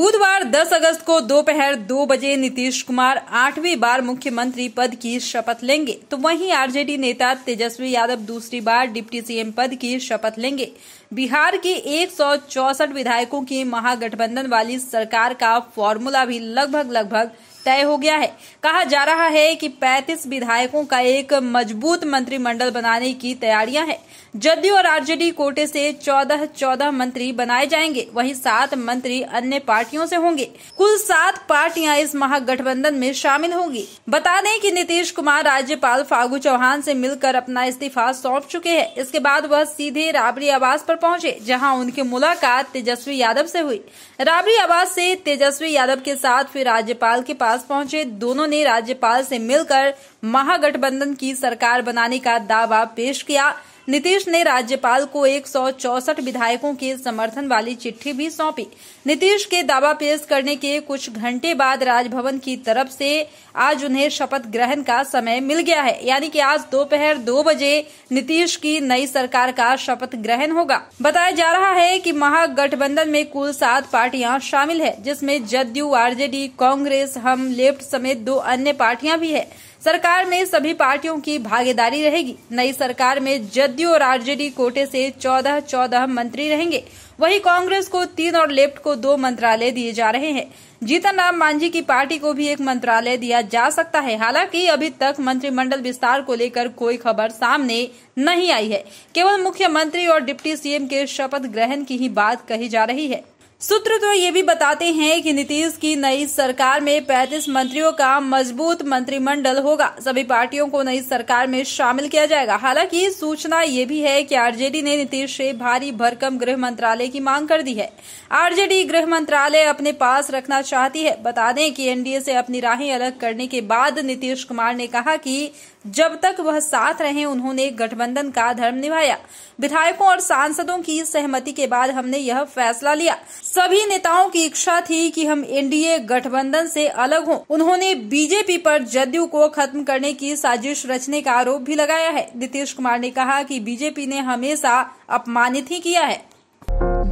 बुधवार 10 अगस्त को दोपहर दो, दो बजे नीतीश कुमार आठवीं बार मुख्यमंत्री पद की शपथ लेंगे तो वहीं आरजेडी नेता तेजस्वी यादव दूसरी बार डिप्टी सीएम पद की शपथ लेंगे बिहार के एक विधायकों की महागठबंधन वाली सरकार का फॉर्मूला भी लगभग लगभग तय हो गया है कहा जा रहा है कि 35 विधायकों का एक मजबूत मंत्रिमंडल बनाने की तैयारियां हैं जदयू और आरजेडी कोटे से 14 14 मंत्री बनाए जाएंगे वहीं सात मंत्री अन्य पार्टियों से होंगे कुल सात पार्टियां इस महागठबंधन में शामिल होंगी बता दें कि नीतीश कुमार राज्यपाल फागू चौहान से मिलकर अपना इस्तीफा सौंप चुके हैं इसके बाद वह सीधे राबड़ी आवास पर पहुंचे जहां उनकी मुलाकात तेजस्वी यादव से हुई राबड़ी आवास से तेजस्वी यादव के साथ फिर राज्यपाल के पास पास पहुंचे दोनों ने राज्यपाल से मिलकर महागठबंधन की सरकार बनाने का दावा पेश किया नीतीश ने राज्यपाल को एक विधायकों के समर्थन वाली चिट्ठी भी सौंपी नीतीश के दावा पेश करने के कुछ घंटे बाद राजभवन की तरफ से आज उन्हें शपथ ग्रहण का समय मिल गया है यानी कि आज दोपहर दो, दो बजे नीतीश की नई सरकार का शपथ ग्रहण होगा बताया जा रहा है कि महागठबंधन में कुल सात पार्टियां शामिल है जिसमें जदयू आरजेडी कांग्रेस हम लेफ्ट समेत दो अन्य पार्टियां भी है सरकार में सभी पार्टियों की भागीदारी रहेगी नई सरकार में जदयू और आरजेडी कोटे से चौदह चौदह मंत्री रहेंगे वहीं कांग्रेस को तीन और लेफ्ट को दो मंत्रालय दिए जा रहे हैं जीतन राम मांझी की पार्टी को भी एक मंत्रालय दिया जा सकता है हालांकि अभी तक मंत्रिमंडल विस्तार को लेकर कोई खबर सामने नहीं आई है केवल मुख्यमंत्री और डिप्टी सीएम के शपथ ग्रहण की ही बात कही जा रही है सूत्र तो ये भी बताते हैं कि नीतीश की नई सरकार में 35 मंत्रियों का मजबूत मंत्रिमंडल होगा सभी पार्टियों को नई सरकार में शामिल किया जाएगा हालांकि सूचना ये भी है कि आरजेडी ने नीतीश से भारी भरकम गृह मंत्रालय की मांग कर दी है आरजेडी गृह मंत्रालय अपने पास रखना चाहती है बता दें कि एनडीए से अपनी राहें अलग करने के बाद नीतीश कुमार ने कहा कि जब तक वह साथ रहे उन्होंने गठबंधन का धर्म निभाया विधायकों और सांसदों की सहमति के बाद हमने यह फैसला लिया सभी नेताओं की इच्छा थी कि हम एनडीए गठबंधन से अलग हों उन्होंने बीजेपी पर जदयू को खत्म करने की साजिश रचने का आरोप भी लगाया है नीतीश कुमार ने कहा कि बीजेपी ने हमेशा अपमानित ही किया है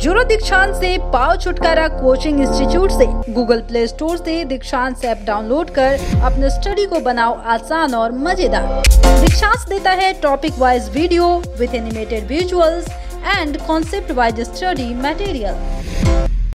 जुड़ो दीक्षांत से पाओ छुटकारा कोचिंग इंस्टीट्यूट से गूगल प्ले स्टोर से दीक्षांत ऐप डाउनलोड कर अपने स्टडी को बनाओ आसान और मजेदार दीक्षांत देता है topic wise video with animated visuals and concept wise study material